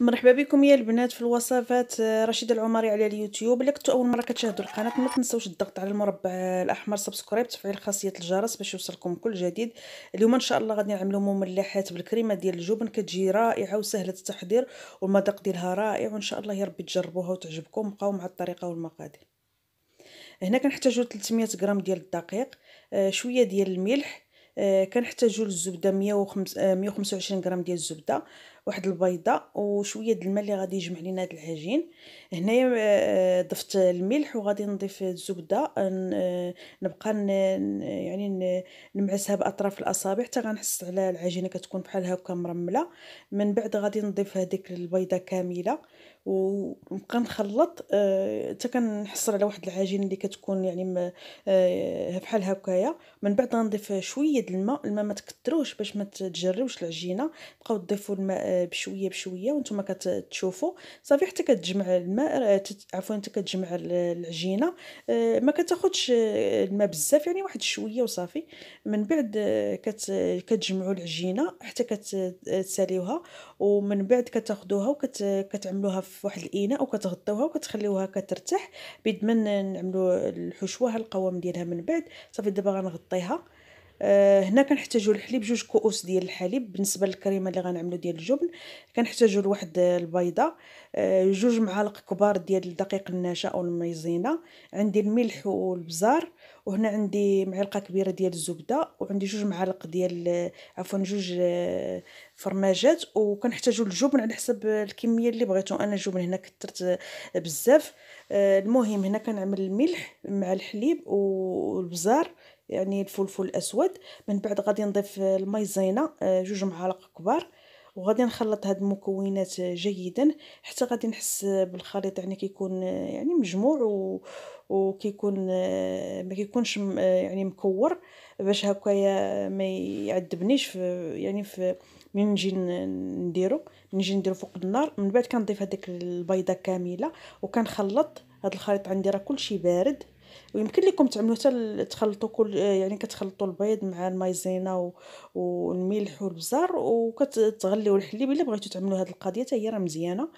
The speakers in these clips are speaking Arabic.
مرحبا بكم يا البنات في الوصفات آه، رشيد العمري على اليوتيوب الا كنتو اول مره كتشاهدوا القناه ما تنساوش الضغط على المربع آه، الاحمر سبسكرايب تفعيل خاصيه الجرس باش يوصلكم كل جديد اليوم ان شاء الله غادي نعملوا مملحات بالكريمه ديال الجبن كتجي رائعه وسهله التحضير والمذاق ديالها رائع وان شاء الله يا ربي تجربوها وتعجبكم بقاو مع الطريقه والمقادير هنا كنحتاجو 300 غرام ديال الدقيق آه، شويه ديال الملح آه، كنحتاجو للزبده 125 آه، غرام ديال الزبده واحد البيضه وشويه ديال الماء اللي غادي يجمع لينا هذا العجين هنايا آه، ضفت الملح وغادي نضيف الزبده نبقى يعني نمعسها باطراف الاصابع حتى غنحس على العجينه كتكون بحال هكا مرمله من بعد غادي نضيف هذيك البيضه كامله ونبقى نخلط آه، حتى كنحصل على واحد العجين اللي كتكون يعني آه، بحال هكايا من بعد غنضيف شويه د الماء الماء ما تكثروش باش ما تجربوش العجينه بقاو تضيفوا الماء آه، بشويه بشويه وانتم كتشوفوا صافي حتى كتجمع الماء عفوا حتى كتجمع العجينه ما كتاخذش الماء بزاف يعني واحد شويه وصافي من بعد كتجمعوا العجينه حتى كتساليوها ومن بعد كتاخذوها وكتعملوها في واحد الاناء وكتغطيوها وكتخليوها كترتاح بيد ما نعملو الحشوه القوام ديالها من بعد صافي دابا غنغطيها آه، هنا كنحتاجو الحليب جوج كؤوس ديال الحليب بالنسبه للكريمه اللي غنعملو ديال الجبن كنحتاجو لواحد البيضه آه، جوج معالق كبار ديال الدقيق الناشا او الميزينا عندي الملح والبزار وهنا عندي معلقه كبيره ديال الزبده وعندي جوج معالق ديال آه، عفوا جوج فرماجات وكنحتاجوا الجبن على حسب الكميه اللي بغيتو انا الجبن هنا كثرت بزاف المهم هنا كنعمل الملح مع الحليب والبزار يعني الفلفل الاسود من بعد غادي نضيف المايزينا آه، جوج معالق كبار وغادي نخلط هاد المكونات جيدا حتى غادي نحس بالخليط يعني كيكون آه، يعني مجموع و... وكيكون آه، ما كيكونش يعني مكور باش هكايا ما يعذبنيش في يعني في من نجي نديرو من نجي نديرو فوق النار من بعد كنضيف هذيك البيضه كامله وكنخلط هاد الخليط عندي راه كلشي بارد ويمكن لكم تعملوا حتى تخلطوا كل يعني كتخلطوا البيض مع المايزينا والملح والبزار وكتغليو الحليب الا بغيتو تعملوا هذه القضيه حتى هي راه مزيانه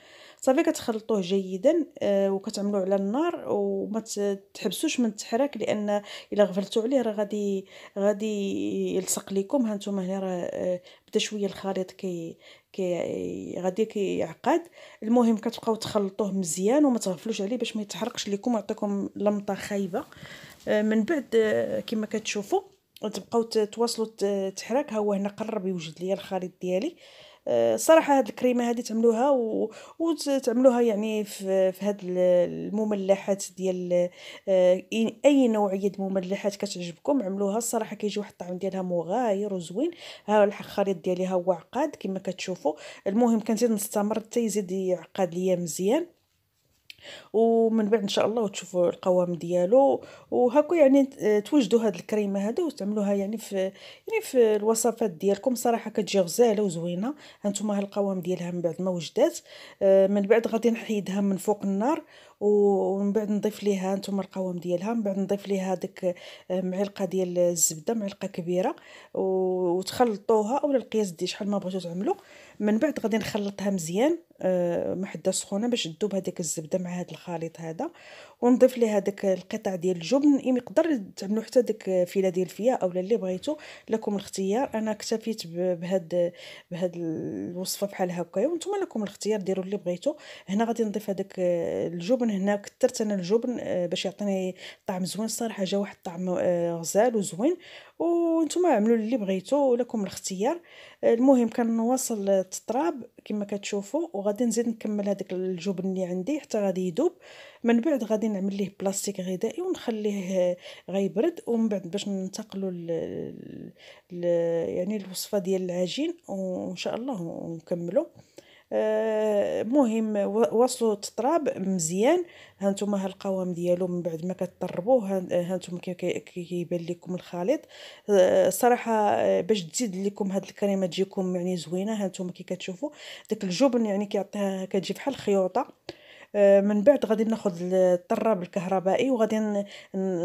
صافي كتخلطوه جيدا آه، وكتعملوا على النار وما تحبسوش من التحراك لان الا غفلتوا عليه راه غادي غادي يلصق لكم هانتوما هنا راه آه، شويه الخليط كي كي غادي كيعقد المهم كتبقاو تخلطوه مزيان وما تغفلوش عليه باش ما يتحرقش لكم يعطيكم لمطه خايبه آه، من بعد آه، كما كتشوفوا تبقاو تواصلوا التحراك ها هو هنا قرب يوجد ليا الخليط ديالي آه، صراحه هاد الكريمه هادي تعملوها و... وتعملوها يعني في, في هاد المملحات ديال آه، اي نوعيه المملحات كتعجبكم عملوها الصراحه كيجي واحد الطعم ديالها مغاير وزوين ها الخليط ديالها هو عقاد كما كتشوفوا المهم كنزيد نستمر حتى يزيد يعقد ليا مزيان ومن بعد ان شاء الله وتشوفوا القوام ديالو وهاكو يعني آه، توجدوا هاد الكريمه هذا وتعملوها يعني في يعني في الوصفات ديالكم صراحه كتجي غزاله وزوينه هانتوما ها القوام ديالها من بعد ما وجدات آه، من بعد غادي نحيدها من فوق النار ومن بعد نضيف ليها هانتوما القوام ديالها من بعد نضيف ليها ديك آه، معلقه ديال الزبده معلقه كبيره وتخلطوها اولا القياس ديال شحال ما بغيتو تعملوا من بعد غادي نخلطها مزيان أه محده سخونه باش تذوب هذيك الزبده مع هذا الخليط هذا ونضيف ليه هذاك القطع ديال الجبن يقدر تعملوا حتى ديك فيله ديال فيا اولا اللي بغيتو لكم الاختيار انا اكتفيت بهاد بهاد الوصفه بحال هكايا وانتم لكم الاختيار ديروا اللي بغيتو هنا غادي نضيف هذاك الجبن هنا كثرت انا الجبن آه، باش يعطيني طعم زوين الصراحه جا واحد الطعم آه، غزال وزوين وانتم عملوا اللي بغيتو لكم الاختيار المهم كنواصل التراب كما كتشوفوا وغادي نزيد نكمل هذاك الجبن اللي عندي حتى غادي يذوب من بعد غادي نعمل ليه بلاستيك غذائي ونخليه غيبرد ومن بعد باش ننتقلوا ل... ل... يعني الوصفه ديال العجين وان شاء الله ونكملوا آه، مهم وصلوا التراب مزيان هانتوما ها القوام ديالو من بعد ما كتطربوه هانتوما كيبان لكم الخليط آه، صراحه آه، باش تزيد لكم هاد الكريمه تجيكم يعني زوينه هانتوما كي كتشوفوا داك الجبن يعني كيعطيها كتجي بحال الخيوطه من بعد غادي ناخذ الطراب الكهربائي وغادي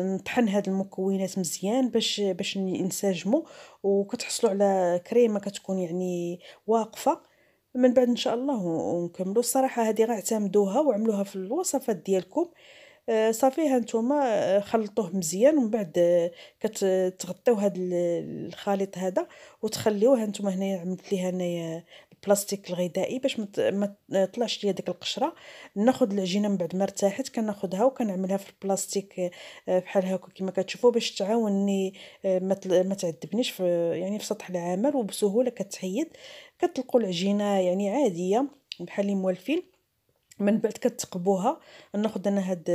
نطحن هاد المكونات مزيان باش باش ينسجموا وكتحصلوا على كريمه كتكون يعني واقفه من بعد ان شاء الله ونكملوا الصراحه هذه غنعتمدوها وعملوها في الوصفات ديالكم آه، صافي هانتوما آه، خلطوه مزيان ومن بعد آه، كتغطيو هاد الخليط هذا وتخليوه هانتوما هنايا عملت ليه انايا البلاستيك الغذائي باش ما طلعش ليا ديك القشره ناخذ العجينه من بعد ما ارتاحت كناخذها وكنعملها في البلاستيك بحال هكا كما كتشوفوا باش تعاونني ما تعذبنيش في يعني في سطح العمل وبسهوله كتحيد كتلقوا العجينه يعني عاديه بحال اللي موالفين من بعد كتقبوها ناخذ انا هاد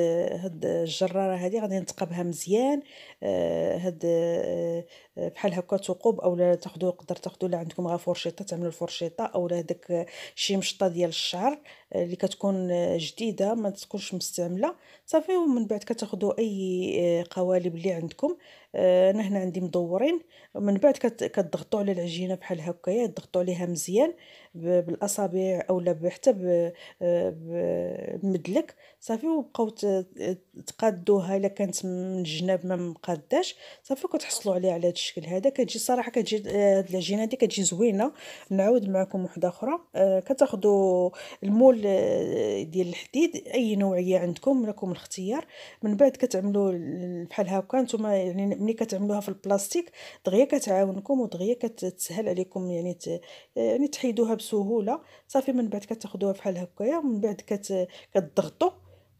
هاد الجراره هادي غادي نتقبها مزيان آه، هاد آه، بحال هكا ثقوب اولا تاخذوا تقدر تاخذوا الا عندكم غا فرشيطه تعملوا الفرشيطه اولا داك شي مشطه ديال الشعر اللي كتكون جديده ما تكونش مستعمله صافي ومن بعد كتاخذوا اي آه، قوالب اللي عندكم آه، انا هنا عندي مدورين من بعد كتضغطوا على العجينه بحال هكايا تضغطوا عليها مزيان بالاصابع اولا حتى بمدلك آه، صافي وبقاو تقادوها الا كانت من الجناب ما مقاداش صافي كتحصلوا عليها على هذا الشكل هذا كتجي صراحه كتجي هاد العجينه هادي كتجي زوينه نعاود معكم وحده اخرى آه كتاخذوا المول آه، ديال الحديد اي نوعيه عندكم لكم الاختيار من بعد كتعملوا بحال هكا نتوما يعني ملي كتعملوها في البلاستيك دغيا كتعاونكم ودغيا كتسهل عليكم يعني ت... يعني تحيدوها بسهوله صافي من بعد كتاخذوها بحال هكايا ومن بعد كت... كتضغطوا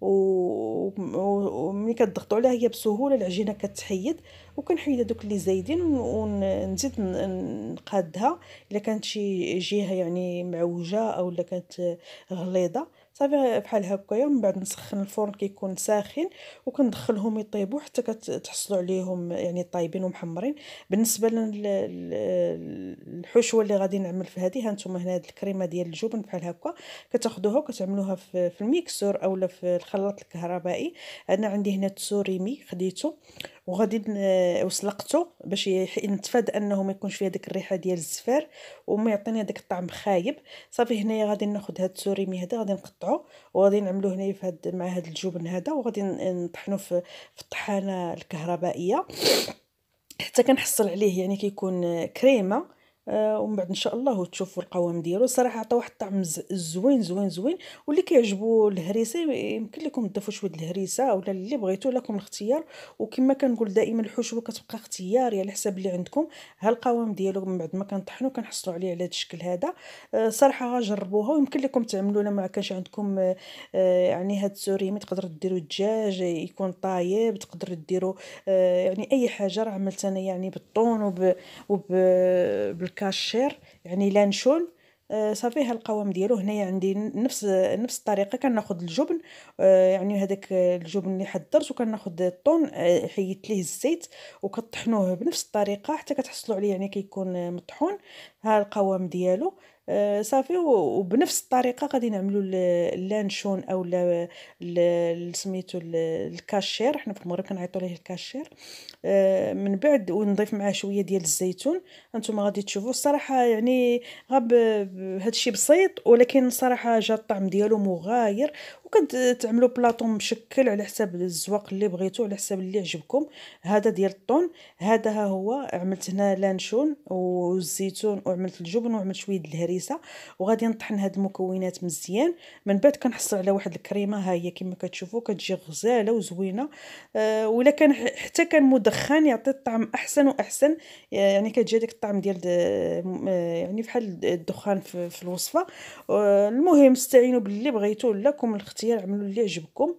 وملي كتضغطوا عليها هي بسهوله العجينه كتحيد وكنحيد هذوك اللي زايدين ونزيد نقادها الا كانت شي جهه يعني معوجه اولا كانت غليظه صافي بحال هكايا من بعد نسخن الفرن كيكون ساخن وكندخلهم يطيبوا حتى كتحصلوا عليهم يعني طايبين ومحمرين بالنسبه للحشوه اللي غادي نعمل في هذه هانتوما هنا هاد الكريمه ديال الجبن بحال هكا كتاخذوها وكتعملوها في, في الميكسور اولا في الخلاط الكهربائي انا عندي هنا التسوريمي خديته وغادي وسلقته باش نتفادى انه ما يكونش فيه ديك الريحه ديال الزفير وما يعطيني هذاك الطعم خايب صافي هنايا غادي ناخذ هاد السوريمي هذا غادي نقطعه وغادي نعملو هنايا في هاد مع هاد الجبن هذا وغادي نطحنو في الطحانه الكهربائيه حتى كنحصل عليه يعني كيكون كريمه آه ومن بعد ان شاء الله تشوفوا القوام ديالو صراحه عطى واحد الطعم زوين زوين زوين واللي كيعجبو الهريسه يمكن لكم تضيفوا شويه الهريسه ولا اللي بغيتو لكم الاختيار وكما كنقول دائما الحشوه كتبقى اختياريه على حسب اللي عندكم ها القوام ديالو من بعد ما كنطحنو كنحصلوا عليه على هذا الشكل هذا آه صراحه جربوها ويمكن لكم تعملوا الا ما كانش عندكم آه, آه، يعني هاد السوريمي تقدروا ديروا الدجاج يكون طايب تقدروا ديروا آه، يعني اي حاجه راه عملت انا يعني بالطون وب, وب... الكاشير يعني لانشون آه، صافي ها القوام ديالو هنايا عندي نفس نفس الطريقه كناخذ الجبن آه، يعني هذاك الجبن اللي حضرت وكناخذ الطون آه، حيدت ليه الزيت وكطحنوه بنفس الطريقه حتى كتحصلوا عليه يعني كيكون مطحون ها القوام ديالو آه، صافي وبنفس الطريقه غادي نعملوا اللانشون او سميتو الكاشير حنا في المغرب كنعيطو ليه الكاشير آه، من بعد ونضيف معاه شويه ديال الزيتون انتم غادي تشوفوا الصراحه يعني غاب الشيء بسيط ولكن صراحه جا الطعم ديالو مغاير تعملوا بلاطو مشكل على حساب الزواق اللي بغيتو على حساب اللي عجبكم هذا ديال الطون هذا ها هو عملت هنا لانشون والزيتون وعملت الجبن وعملت شويه د الهريسه وغادي نطحن هاد المكونات مزيان من بعد كنحصل على واحد الكريمه ها هي كما كتشوفوا كتجي غزاله وزوينه أه ولا كان حتى كان مدخن يعطي الطعم احسن واحسن يعني كتجي ديك الطعم ديال آه، يعني بحال الدخان في, في الوصفه أه المهم استعينوا باللي بغيتو لكم الاختيار الاختيار عملوا اللي عجبكم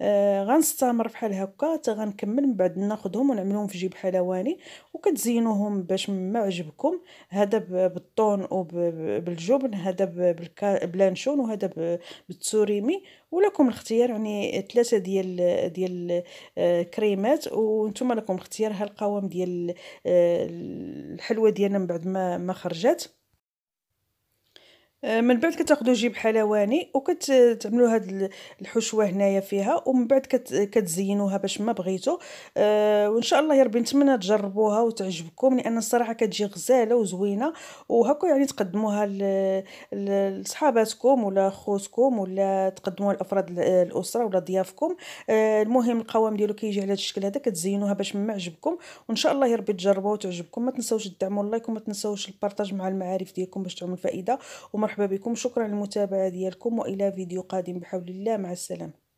آه غنستمر بحال هكا حتى غنكمل من بعد ناخذهم ونعملهم في جيب حلواني وكتزينوهم باش ما عجبكم هذا بالطون وبالجبن هذا بالبلانشون وهذا بالتوريمي ولكم الاختيار يعني ثلاثه ديال ديال آه، كريمات وانتم لكم اختيار ها القوام ديال آه، الحلوه ديالنا من بعد ما ما خرجت آه، من بعد كتاخذوا جيب حلواني وكتعملوا هاد الحشوه هنايا فيها ومن بعد كتزينوها باش ما بغيتو آه، وان شاء الله يا ربي نتمنى تجربوها وتعجبكم لان الصراحه كتجي غزاله وزوينه وهكا يعني تقدموها لصحاباتكم ولا خوتكم ولا تقدموها لافراد الاسره ولا ضيافكم آه، المهم القوام ديالو كيجي على الشكل هذا كتزينوها باش ما عجبكم وان شاء الله يا ربي تجربوها وتعجبكم ما تنساوش تدعموا اللايك وما تنساوش البارطاج مع المعارف ديالكم باش تعمل فائده وما مرحبا بكم شكرا للمتابعة ديالكم وإلى فيديو قادم بحول الله مع السلامة